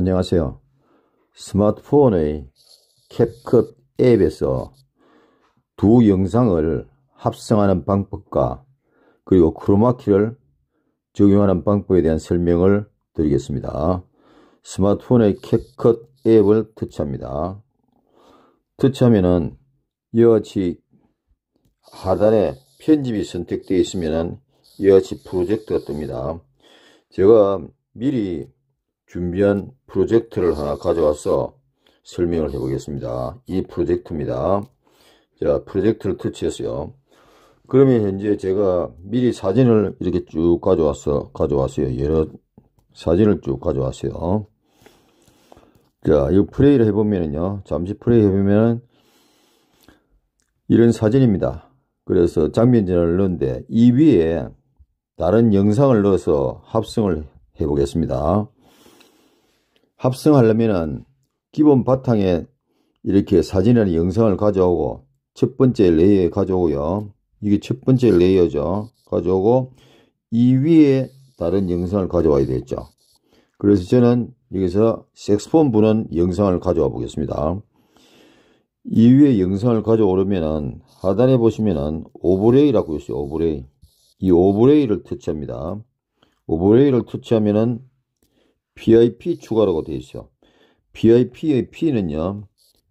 안녕하세요. 스마트폰의 캡컷 앱에서 두 영상을 합성하는 방법과 그리고 크로마키를 적용하는 방법에 대한 설명을 드리겠습니다. 스마트폰의 캡컷 앱을 터치합니다. 터치하면은 이와 같이 하단에 편집이 선택되어 있으면은 이와 같이 프로젝트가 뜹니다. 제가 미리 준비한 프로젝트를 하나 가져와서 설명을 해보겠습니다. 이 프로젝트입니다. 자, 프로젝트를 터치했어요. 그러면 현재 제가 미리 사진을 이렇게 쭉 가져왔어, 가져왔어요. 여러 사진을 쭉 가져왔어요. 자, 이 플레이를 해보면요. 잠시 플레이 해보면 이런 사진입니다. 그래서 장면 전환을 넣는데 이 위에 다른 영상을 넣어서 합성을 해보겠습니다. 합성하려면 기본 바탕에 이렇게 사진이나 영상을 가져오고 첫 번째 레이어에 가져오고요. 이게 첫 번째 레이어죠. 가져오고 이 위에 다른 영상을 가져와야 되겠죠. 그래서 저는 여기서 섹스폰 부는 영상을 가져와 보겠습니다. 이 위에 영상을 가져오려면 하단에 보시면 오브레이라고 있어요. 오브레이. 이 오브레이를 터치합니다. 오브레이를 터치하면은 p i p 추가라고 되어 있어요. p i p 의 P는요.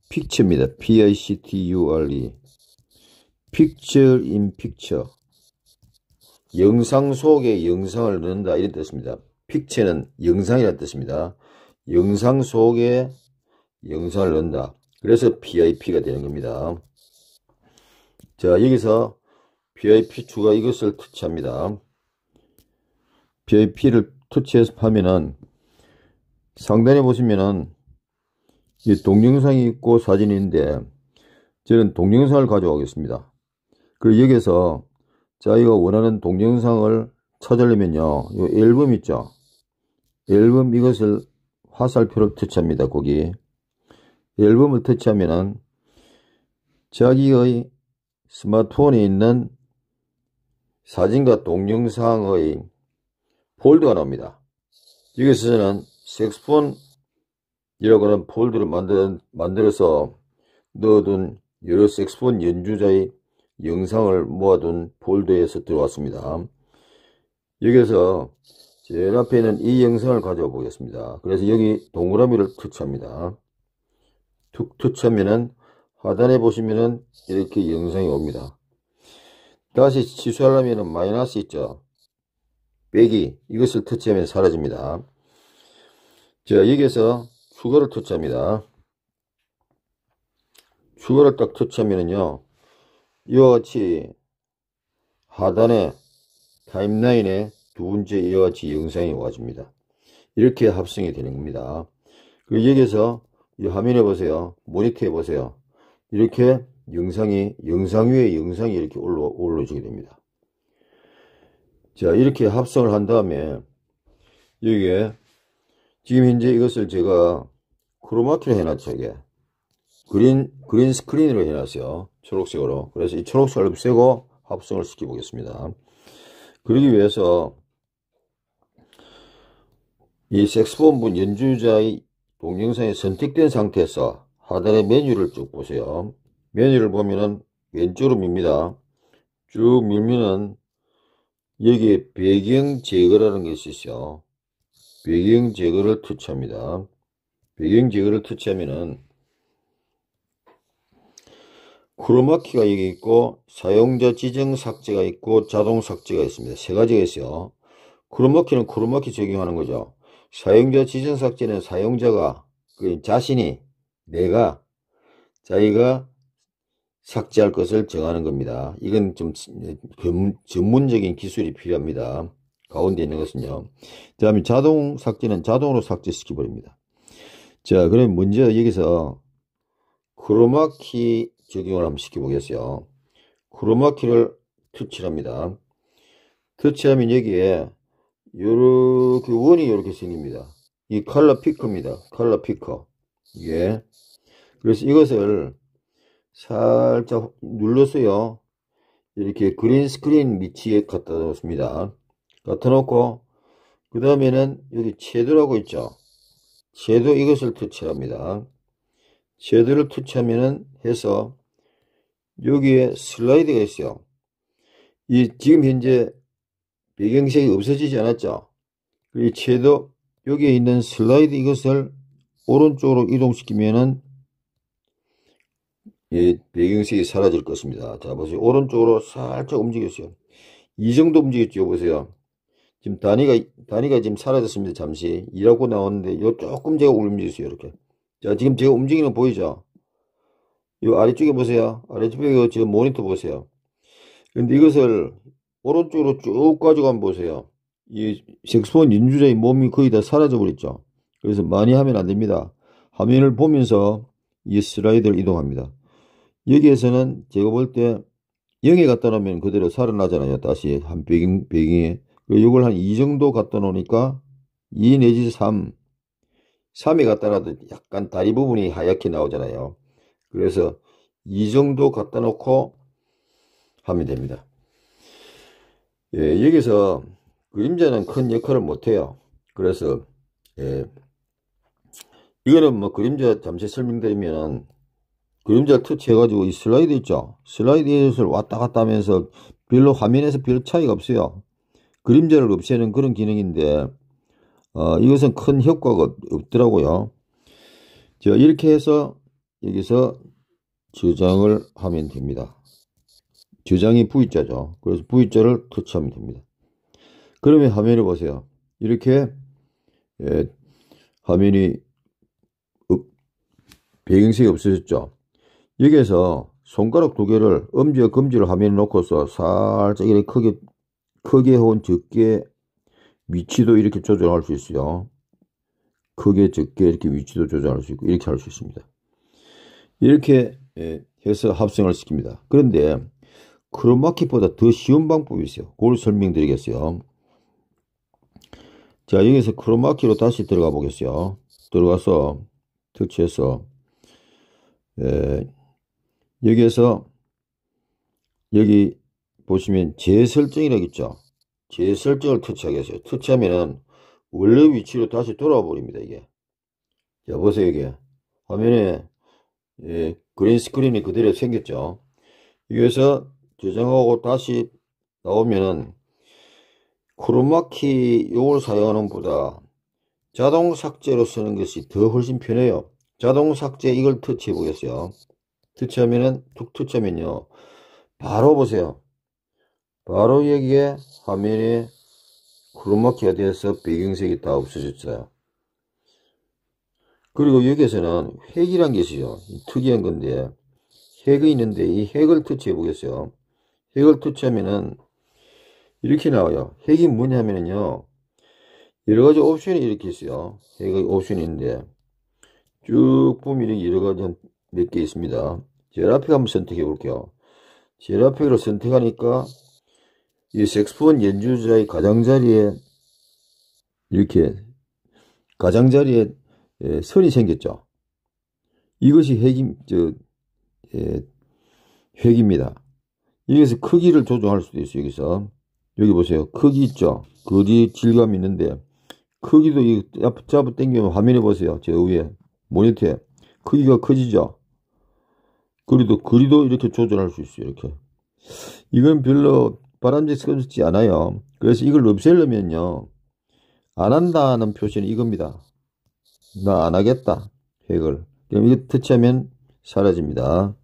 픽처입니다. P-I-C-T-U-R-E Picture in Picture 영상 속에 영상을 넣는다 이런 뜻입니다. p i c t u r e 는 영상이라는 뜻입니다. 영상 속에 영상을 넣는다. 그래서 PIP가 되는 겁니다. 자 여기서 PIP 추가 이것을 터치합니다. PIP를 터치해서 하면은 상단에 보시면은 이 동영상이 있고 사진이 있는데 저는 동영상을 가져가겠습니다. 그리고 여기서 에 자기가 원하는 동영상을 찾으려면요. 이 앨범 있죠. 앨범 이것을 화살표를 터치합니다. 거기 앨범을 터치하면은 자기의 스마트폰에 있는 사진과 동영상의 폴드가 나옵니다. 여기서는 색스폰이라고 하는 폴드를 만든, 만들어서 넣어둔 여러 색스폰 연주자의 영상을 모아둔 폴드에서 들어왔습니다. 여기에서 제일 앞에 있는 이 영상을 가져와 보겠습니다. 그래서 여기 동그라미를 터치합니다. 툭 터치하면은 하단에 보시면은 이렇게 영상이 옵니다. 다시 취소하려면 마이너스 있죠. 빼기 이것을 터치하면 사라집니다. 자, 여기에서 추가를 터치합니다. 추가를딱 터치하면은요, 이와 같이 하단에 타임라인에 두 번째 이와 같이 영상이 와줍니다. 이렇게 합성이 되는 겁니다. 그 여기에서 이 화면에 보세요. 모니터에 보세요. 이렇게 영상이, 영상 위에 영상이 이렇게 올라, 올라오게 됩니다. 자, 이렇게 합성을 한 다음에 여기에 지금 현재 이것을 제가 크로마키를 해놨죠 이게 그린 그린 스크린으로 해놨어요 초록색으로 그래서 이 초록색을 없고 합성을 시켜 보겠습니다 그러기 위해서 이섹스본부 연주자의 동영상이 선택된 상태에서 하단의 메뉴를 쭉 보세요 메뉴를 보면은 왼쪽으로 밉니다 쭉 밀면은 여기에 배경 제거라는 것이 있어요 배경 제거를 터치합니다. 배경 제거를 터치하면은 크로마키가 여기 있고 사용자 지정 삭제가 있고 자동 삭제가 있습니다. 세 가지가 있어요. 크로마키는 크로마키 적용하는 거죠. 사용자 지정 삭제는 사용자가 그 자신이 내가 자기가 삭제할 것을 정하는 겁니다. 이건 좀 전문적인 기술이 필요합니다. 가운데 있는 것은요. 그 다음에 자동 삭제는 자동으로 삭제시켜 버립니다. 자, 그럼 먼저 여기서 크로마키 적용을 한번 시켜 보겠어요. 크로마키를 터치합니다. 터치하면 여기에 이렇게 원이 이렇게 생깁니다. 이 컬러 피커입니다. 컬러 피커. 이게 예. 그래서 이것을 살짝 눌러서요. 이렇게 그린 스크린 위치에 갖다 놓습니다. 넣어놓고 그 다음에는 여기 제도라고 있죠. 제도 이것을 터치합니다. 제도를 터치하면 해서 여기에 슬라이드가 있어요. 이 지금 현재 배경색이 없어지지 않았죠. 이 제도 여기에 있는 슬라이드 이것을 오른쪽으로 이동시키면은 이 배경색이 사라질 것입니다. 자 보세요. 오른쪽으로 살짝 움직였어요. 이 정도 움직였죠. 보세요. 지금 단위가 단위가 지금 사라졌습니다. 잠시 이라고 나왔는데 요 조금 제가 움직였어요. 이렇게 자 지금 제가 움직이는 보이죠? 요 아래쪽에 보세요. 아래쪽에 지금 모니터 보세요. 근데 이것을 오른쪽으로 쭉 가져가면 보세요. 이 색소폰 연주자의 몸이 거의 다 사라져 버렸죠. 그래서 많이 하면 안 됩니다. 화면을 보면서 이 슬라이드를 이동합니다. 여기에서는 제가 볼 때영에갖다 놓으면 그대로 살아나잖아요. 다시 한 배경, 배경에 그 이걸한2 정도 갖다 놓으니까 2 내지 3, 3이 갖다 놔도 약간 다리 부분이 하얗게 나오잖아요. 그래서 2 정도 갖다 놓고 하면 됩니다. 예, 여기서 그림자는 큰 역할을 못해요. 그래서 예, 이거는 뭐 그림자 잠시 설명드리면 그림자 터치해가지고 이 슬라이드 있죠. 슬라이드에서 왔다 갔다 하면서 별로 화면에서 별 차이가 없어요. 그림자를 없애는 그런 기능인데 어, 이것은 큰 효과가 없더라고요. 자, 이렇게 해서 여기서 저장을 하면 됩니다. 저장이 V자죠. 그래서 V자를 터치하면 됩니다. 그러면 화면을 보세요. 이렇게 예, 화면이 배경색이 없어졌죠. 여기에서 손가락 두 개를 엄지와 검지를 화면에 놓고서 살짝 이렇게 크게 크게 혹은 적게 위치도 이렇게 조절할 수 있어요. 크게 적게 이렇게 위치도 조절할 수 있고 이렇게 할 수 있습니다. 이렇게 예, 해서 합성을 시킵니다. 그런데 크로마키보다 더 쉬운 방법이 있어요. 그걸 설명드리겠어요. 자 여기서 크로마키로 다시 들어가 보겠어요. 들어가서 터치해서 에, 예, 여기에서 여기 보시면 재설정이라고있죠 재설정을 터치하겠어요. 터치하면은 원래 위치로 다시 돌아와 버립니다. 이게. 자 보세요 이게 화면에 예, 그린 스크린이 그대로 생겼죠. 여기서 저장하고 다시 나오면은 크로마키 용을 사용하는 보다 자동 삭제로 쓰는 것이 더 훨씬 편해요. 자동 삭제 이걸 터치해 보겠어요. 터치하면은 툭 터치하면요. 바로 보세요. 바로여기에화면에크로마키가 되어서 배경색이 다 없어졌어요. 그리고 여기에서는 핵이란 것이죠. 특이한 건데 핵이 있는데 이 핵을 터치해 보겠어요. 핵을 터치하면은 이렇게 나와요. 핵이 뭐냐면요. 여러 가지 옵션이 이렇게 있어요. 핵의 옵션이 있는데 쭉 보면 여러 가지 몇 개 있습니다. 제일 앞에 한번 선택해 볼게요. 제일 앞에를 선택하니까 이 색스폰 연주자의 가장자리에 이렇게 가장자리에 예, 선이 생겼죠. 이것이 핵임, 저, 예, 핵입니다. 여기서 크기를 조정할 수도 있어요. 여기서. 여기 보세요. 크기 있죠? 거리 질감이 있는데, 크기도 이 잡아 당기면 화면에 보세요. 제 위에. 모니터에. 크기가 커지죠? 그리고 거리도 이렇게 조절할 수 있어요. 이렇게. 이건 별로 바람직스럽지 않아요. 그래서 이걸 없애려면요. 안 한다는 표시는 이겁니다. 나 안 하겠다. 핵을. 그럼 이거 터치하면 사라집니다.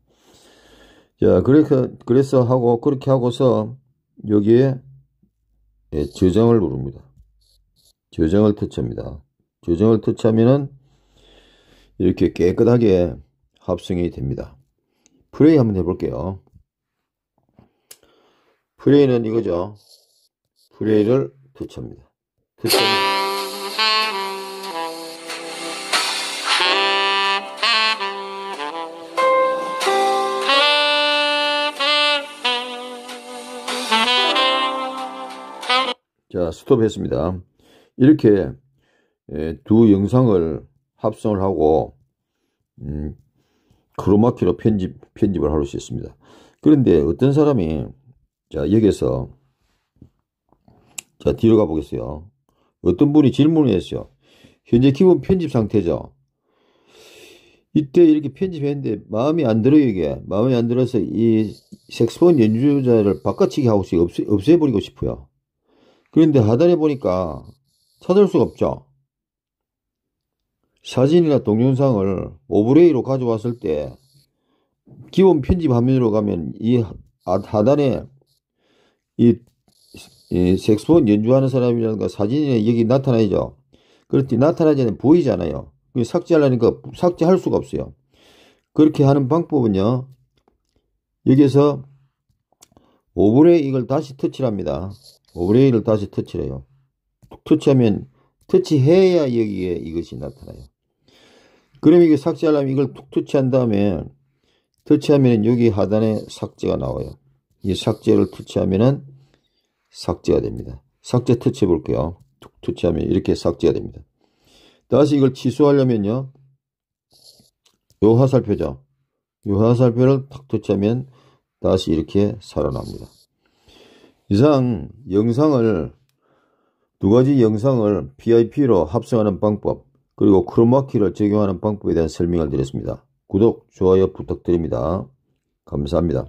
자, 그렇게, 그래서 하고, 그렇게 하고서 여기에 예, 저장을 누릅니다. 저장을 터치합니다. 저장을 터치하면은 이렇게 깨끗하게 합성이 됩니다. 플레이 한번 해볼게요. 브레이는 이거죠. 브레이를 네. 교체합니다. 자, 스톱했습니다. 이렇게 예, 두 영상을 합성을 하고 음, 크로마키로 편집, 편집을 할 수 있습니다. 그런데 어떤 사람이 자, 여기에서 자, 뒤로 가보겠어요. 어떤 분이 질문을 했어요. 현재 기본 편집 상태죠. 이때 이렇게 편집했는데 마음이 안 들어요, 이게. 마음이 안 들어서 이 색소폰 연주자를 바꿔치기 하고 없애, 없애버리고 싶어요. 그런데 하단에 보니까 찾을 수가 없죠. 사진이나 동영상을 오브레이로 가져왔을 때 기본 편집 화면으로 가면 이 아, 하단에 이, 이 색소폰 연주하는 사람이라든가 사진에 여기 나타나죠 그렇지 나타나지 않 보이잖아요. 삭제하려니까 삭제할 수가 없어요. 그렇게 하는 방법은요. 여기에서 오브레이 이걸 다시 터치합니다. 오브레이를 다시 터치해요. 터치하면 터치해야 여기에 이것이 나타나요. 그럼 이게 삭제하려면 이걸 툭 터치한 다음에 터치하면 여기 하단에 삭제가 나와요. 이 삭제를 터치하면은 삭제가 됩니다. 삭제 터치해 볼게요. 터치하면 이렇게 삭제가 됩니다. 다시 이걸 취소하려면요. 요 화살표죠. 요 화살표를 탁 터치하면 다시 이렇게 살아납니다. 이상 영상을 두 가지 영상을 PIP로 합성하는 방법 그리고 크로마키를 적용하는 방법에 대한 설명을 드렸습니다. 구독, 좋아요 부탁드립니다. 감사합니다.